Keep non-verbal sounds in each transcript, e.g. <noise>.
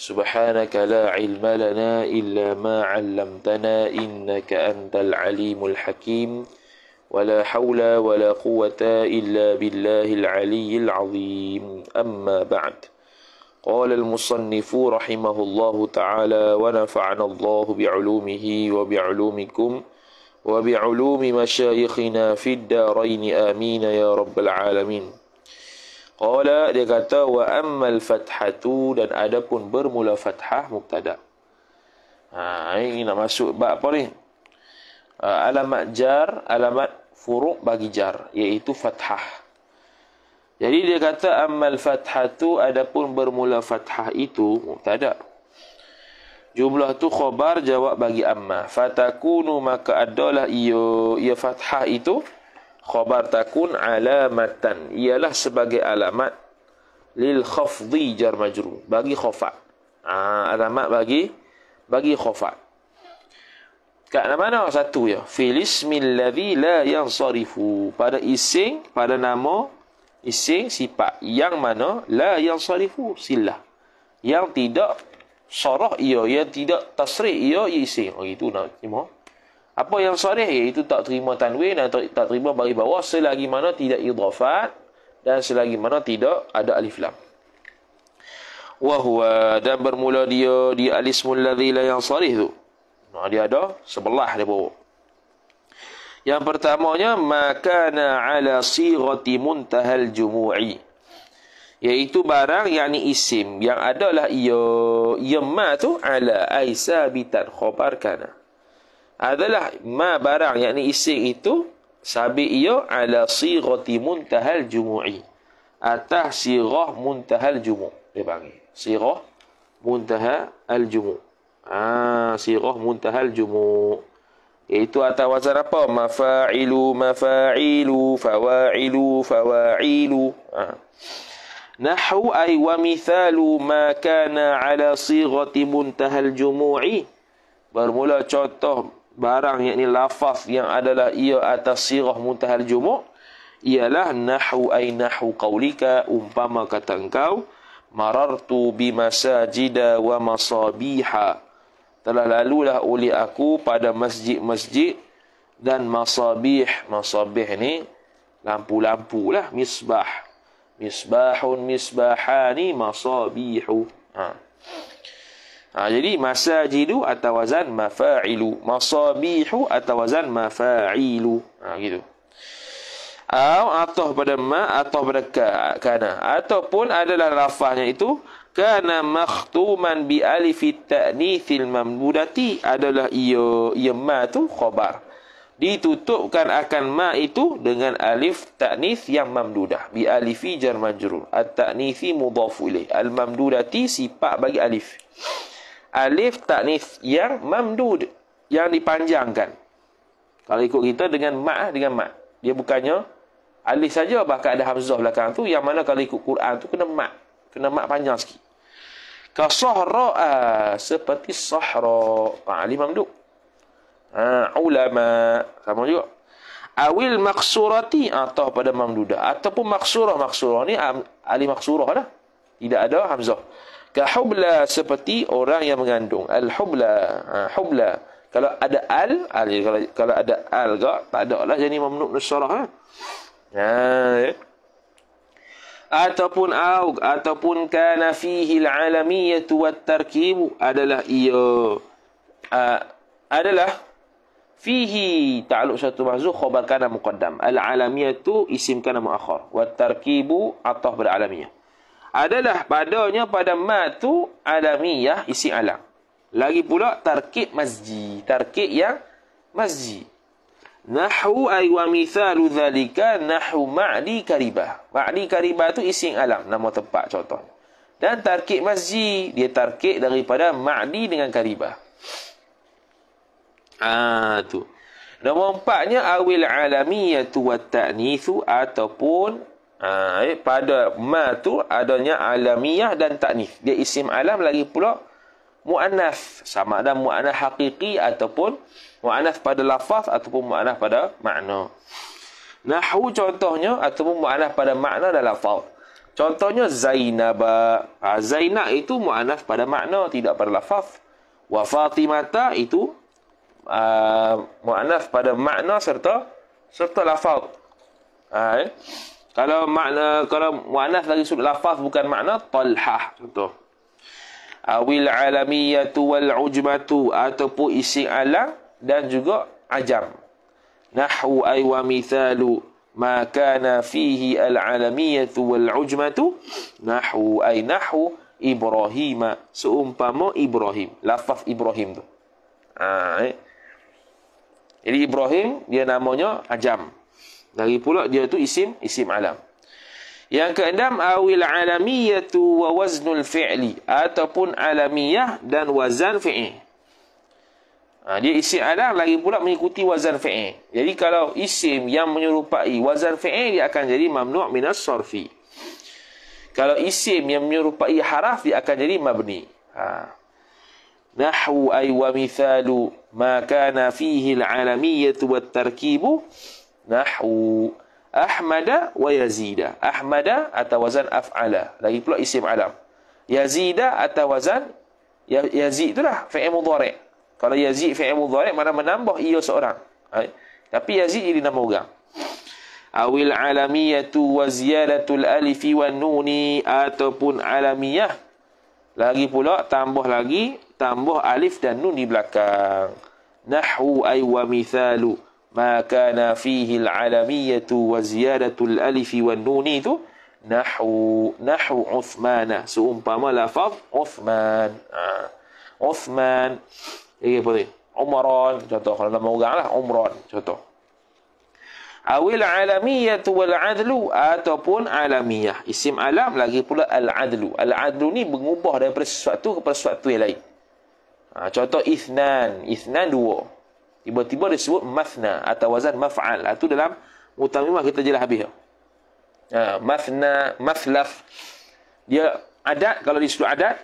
سبحانك لا علم لنا إلا ما علمتنا إنك أنت العليم الحكيم ولا حول ولا قوة إلا بالله العلي العظيم أما بعد قال المصنف رحمه الله تعالى ونفعنا الله بعلومه وبعلومكم وبعلوم مشايخنا في الدارين آمين يا رب العالمين Qala dia kata wa ammal fathatu dan adapun bermula fathah mubtada. Ha ini nak masuk bab apa ni? Ha, alamat jar, alamat furuk bagi jar iaitu fathah. Jadi dia kata ammal fathatu adapun bermula fathah itu mubtada. Jumlah tu khobar jawab bagi amma. Fatakunu maka adalah iyo ia fathah itu khabar takun alamatan ialah sebagai alamat lil khafdi jar majrur bagi khafa ah ha, alamat bagi bagi khafa kat mana satu ya fil ismil ladzi la yansarifu pada ising pada nama ising sifat yang mana la yansarifu silah yang tidak sarah ia yang tidak tasrih ia ising oh itu nak cuma apa yang soleh iaitu tak terima tanwin dan tak terima bagi bawah selagi mana tidak idhafat dan selagi mana tidak ada alif lam. Wa huwa dan bermula dia di alismul ladzi la yang sarih tu. Nah dia ada sebelah dia bawah. Yang pertamanya maka na ala sighati muntahal jumu'i. Iaitu barang yang ni isim yang adalah ia ia ma tu ala aisa bitan khabar adalah ma barang yakni isi itu sabi ia ala sighati muntahal jumu'i atas sirah muntahal jumu' dia panggil sirah muntaha al jumu' ha, ah sirah muntahal jumu' iaitu atas wazan apa mafailu mafailu fawailu fawailu ah nahwu ay wa mithalu ma kana ala sighati muntahal jumu'i bermula contoh barang yakni lafaz yang adalah ia atas sirah muntahal jumuk ialah nahu ay nahu qaulika umpama kata engkau marartu bimasajida wa masabiha telah lalulah oleh aku pada masjid-masjid dan masabih masabih ni lampu-lampu lah misbah misbahun misbahani masabihu ha. Ha, jadi masajidu atau wazan mafailu, masabihu atau wazan mafailu. Ha, gitu. Atau atau pada ma atau pada ka, kana ataupun adalah rafahnya itu kana makhtuman bi alif at mamdudati adalah ia ia ma tu khabar. Ditutupkan akan ma itu dengan alif ta'nith yang mamdudah bi alifi jar majrur at-ta'nithi mudhaf ilaih al-mamdudati sifat bagi alif alif taknis yang mamdud yang dipanjangkan. Kalau ikut kita dengan ma' ah, dengan ma' dia bukannya alif saja bahkan ada hamzah belakang tu yang mana kalau ikut Quran tu kena ma' kena ma' panjang sikit. Ka sahra ah, seperti sahra ha, alif mamdud. Ha, ulama sama juga. Awil maksurati atau pada mamdudah ataupun maksurah maksurah ni alif maksurah dah. Tidak ada hamzah. Kahubla seperti orang yang mengandung. Al-hubla. Ha, hubla. Kalau ada al, al kalau, kalau ada al ke, tak ada lah. Jadi memenuhi nusyarah. Ha. Ha, ya. Ataupun aug. Ataupun kana fihi al-alamiyatu wa tarkibu adalah ia. Uh, adalah fihi ta'aluk satu mahzuh khobar kana muqaddam. Al-alamiyatu isim kana muakhir. Wa tarkibu atah pada adalah padanya pada matu alamiyah isi alam. Lagi pula tarkib masjid, tarkib yang masjid. Nahu ay wa mithalu dhalika nahu madi karibah. Ma'li karibah tu isi alam, nama tempat contoh. Dan tarkib masjid, dia tarkib daripada madi dengan karibah. Ah ha, tu. Nombor empatnya awil alamiyatu wa ta'nithu ataupun Ha, eh, pada ma tu adanya alamiah dan taknif. Dia isim alam lagi pula mu'annath. Sama ada mu'annath hakiki ataupun mu'annath pada lafaz ataupun mu'annath pada makna. Nahu contohnya ataupun mu'annath pada makna dan lafaz. Contohnya Zainab. Ha, Zainab itu mu'annath pada makna tidak pada lafaz. Wa Fatimata itu uh, ha, mu'annath pada makna serta serta lafaz. Ha, eh? Kalau makna kalau muannas dari sudut lafaz bukan makna talhah contoh. Awil alamiyatu wal ujmatu ataupun isi alam dan juga ajam. Nahwu ay wa mithalu ma kana fihi al alamiyatu wal ujmatu nahwu ay nahwu Ibrahim seumpama Ibrahim lafaz Ibrahim tu. Ha, eh. Jadi Ibrahim dia namanya ajam. Lagi pula dia tu isim isim alam. Yang keenam awil alamiyatu wa waznul fi'li ataupun alamiyah dan wazan fi'i. Ha, dia isim alam lagi pula mengikuti wazan fi'i. Jadi kalau isim yang menyerupai wazan fi'i dia akan jadi mamnu' minas sarfi. Kalau isim yang menyerupai haraf dia akan jadi mabni. Ha. Nahwu ay wa mithalu ma kana fihi al-alamiyyah wa at-tarkibu nahwu ahmada wa yazida ahmada atau wazan af'ala lagi pula isim alam yazida atau wazan ya, yazid lah. fi'il mudhari' kalau yazid fi'il mudhari' mana menambah ia seorang Hai. tapi yazid ini nama orang awil alamiyatu wa ziyadatul alifi wa nuni ataupun alamiyah lagi pula tambah lagi tambah alif dan nun di belakang Nahu ay wa mithalu ma kana fihi al-alamiyatu wa ziyadatu al-alifi wa nuni itu nahu nahu Uthman seumpama lafaz Uthman ha. Uthman ya eh, boleh Umran contoh kalau nama orang lah Umran contoh awil alamiyah wal adlu ataupun alamiyah isim alam lagi pula al adlu al adlu ni mengubah daripada sesuatu kepada sesuatu yang lain ha, contoh ithnan ithnan dua Tiba-tiba disebut mafna atau wazan maf'al. Itu ah, dalam mutamimah kita jelah habis. Ha, mathna, mathlaf. Dia adat, kalau disebut adat,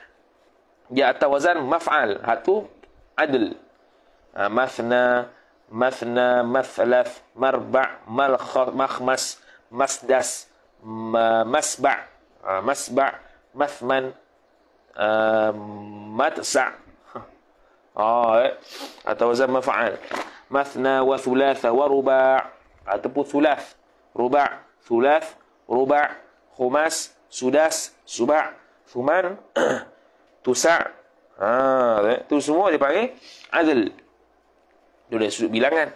dia atau wazan maf'al. Itu ha, adil. Ha, ah, mafna, mathna, mathlaf, marba', makhmas, masdas, ma, masba', ha, masba', mathman, uh, matsa'. Ah, eh. atau zaman fa'al mathna wa thulatha wa ruba' ataupun thulaf, ruba' thulath ruba' khumas sudas suba' thuman <clears throat> tusa' ha eh. tu semua dia panggil adl dari sudut bilangan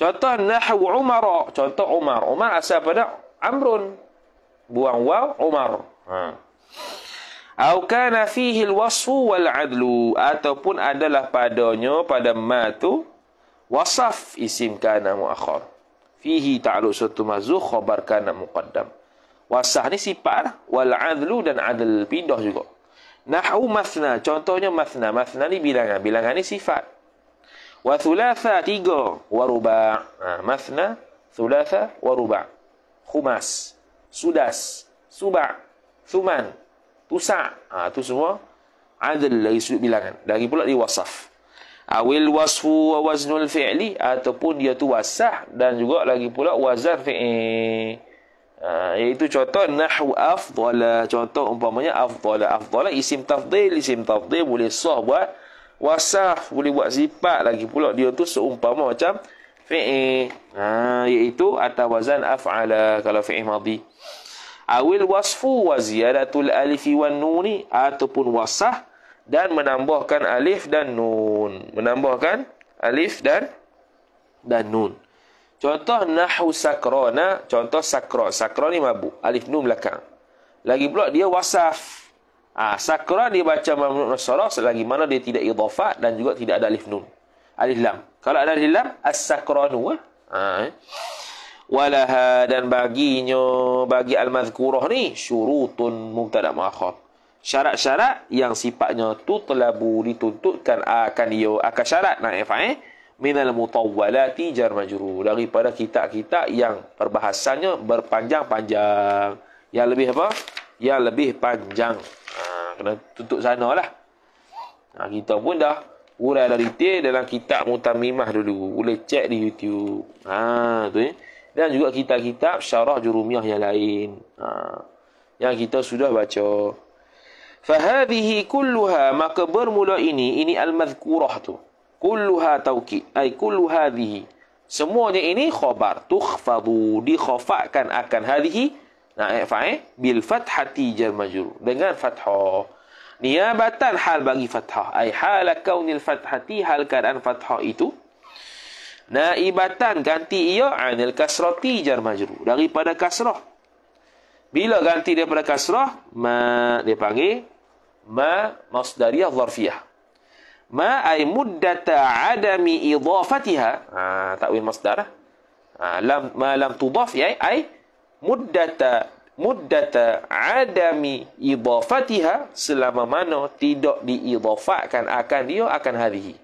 contoh nahwu umar contoh umar umar asal pada amrun buang waw umar ha Au kana al-wasfu wal 'adlu ataupun adalah padanya pada ma tu wasaf isim kana muakhar. Fihi ta'alluq satu mazu khabar kana muqaddam. Wasah ni sifat lah. wal 'adlu dan 'adl pindah juga. Nahu masna contohnya masna masna ni bilangan bilangan ni sifat. Wa thulatha tiga wa ruba' ha, masna thulatha wa ruba' khumas sudas suba' thuman Tusak. Ha, tu semua adil dari sudut bilangan. Dari pula dia wasaf. Awil ha, wasfu wa waznul fi'li ataupun dia tu wasah dan juga lagi pula wazan fi'i. Ha, iaitu contoh nahu afdala. Contoh umpamanya afdala. Afdala isim tafdil. Isim tafdil boleh sah buat wasah. Boleh buat sifat lagi pula. Dia tu seumpama macam fi'i. Ha, iaitu atau wazan af'ala kalau fi'i madhi awil wasfu wa ziyadatul alifi wan nuni ataupun wasah dan menambahkan alif dan nun menambahkan alif dan dan nun contoh nahu sakrona contoh sakra sakra ni mabuk alif nun belakang lagi pula dia wasaf Ah, ha, sakra dia baca mamnu nasara selagi mana dia tidak idhafah dan juga tidak ada alif nun. Alif lam. Kalau ada alif lam as-sakranu Ha, ah. ah, eh? Walaha dan baginya bagi al-mazkurah ni syurutun mubtada muakhar. Syarat-syarat yang sifatnya tu telah dituntutkan akan dia akan syarat nak eh, ya, fa'i minal mutawwalati jar majrur daripada kita kita yang perbahasannya berpanjang-panjang. Yang lebih apa? Yang lebih panjang. Ha, kena tutup sanalah. Ha, kita pun dah urai dari dalam kitab mutamimah dulu. Boleh cek di YouTube. Ha tu Eh? dan juga kitab-kitab syarah jurumiyah yang lain ha, yang kita sudah baca fahadhihi kulluha maka bermula ini ini al-madhkurah tu kulluha tauqid ai kullu hadhihi semuanya ini khabar tukhfadu dikhafakan akan hadhihi naik eh, fa'i bil fathati jar majrur dengan fathah niabatan hal bagi fathah ai hal kaunil fathati hal keadaan fathah itu Naibatan ganti ia anil kasrati jar majru. Daripada kasrah. Bila ganti daripada kasrah, ma dia panggil ma masdariyah zarfiyah. Ma ay muddata adami idafatiha. Ha, takwil masdar lah. Ha, lam, ma lam tudaf ya, ay muddata muddata adami idafatiha selama mana tidak diidafatkan akan dia akan hadihi.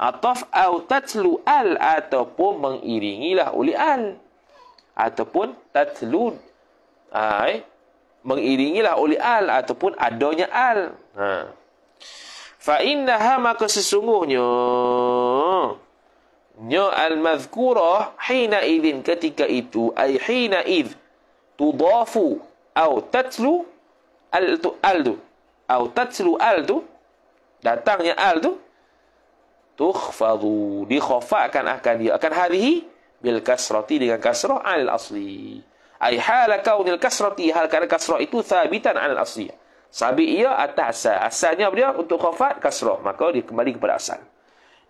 Ataf au tatlu al ataupun mengiringilah oleh al. Ataupun tatlu ai mengiringilah oleh al ataupun adanya al. Ha. Fa innaha maka sesungguhnya nya al mazkurah hina idin ketika itu ai hina id tudafu au tatlu al tu al tu au tatlu al tu datangnya al tu tukhfadu dikhafakan akan dia akan hari bil kasrati dengan kasrah al asli ai hal kaunil kasrati hal karena kasrah itu thabitan al asli sabi ia atas asal asalnya dia untuk khafat kasrah maka dia kembali kepada asal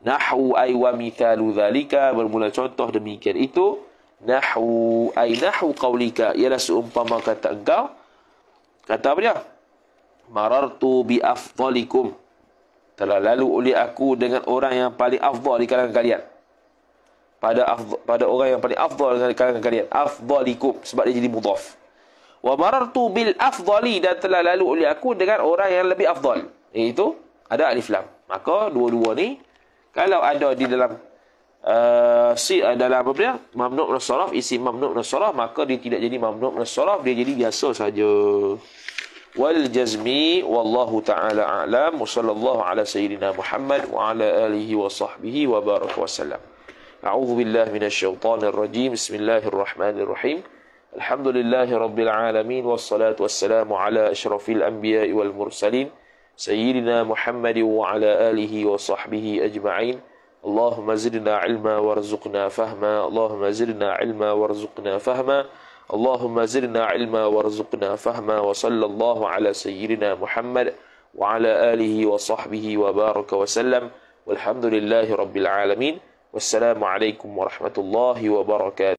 nahwu ai wa mithalu dhalika bermula contoh demikian itu nahwu ai nahwu qaulika ialah seumpama kata engkau kata apa dia marartu bi afdalikum telah lalu oleh aku dengan orang yang paling afdal di kalangan kalian. Pada afdol, pada orang yang paling afdal di kalangan kalian. Afdalikum. Sebab dia jadi mudhaf. Wa marartu bil afdali dan telah lalu oleh aku dengan orang yang lebih afdal. Eh, itu ada alif lam. Maka dua-dua ni kalau ada di dalam uh, si uh, dalam apa dia? Mamnu' min isi mamnu' min maka dia tidak jadi mamnu' min dia jadi biasa saja. والجزمي والله تعالى أعلم وصلى الله على سيدنا محمد وعلى آله وصحبه وبارك وسلم أعوذ بالله من الشيطان الرجيم بسم الله الرحمن الرحيم الحمد لله رب العالمين والصلاة والسلام على أشرف الأنبياء والمرسلين سيدنا محمد وعلى آله وصحبه أجمعين اللهم زدنا علما وارزقنا فهما اللهم زدنا علما وارزقنا فهما اللهم زرنا علما وارزقنا فهما وصلى الله على سيدنا محمد وعلى آله وصحبه وبارك وسلم والحمد لله رب العالمين والسلام عليكم ورحمة الله وبركاته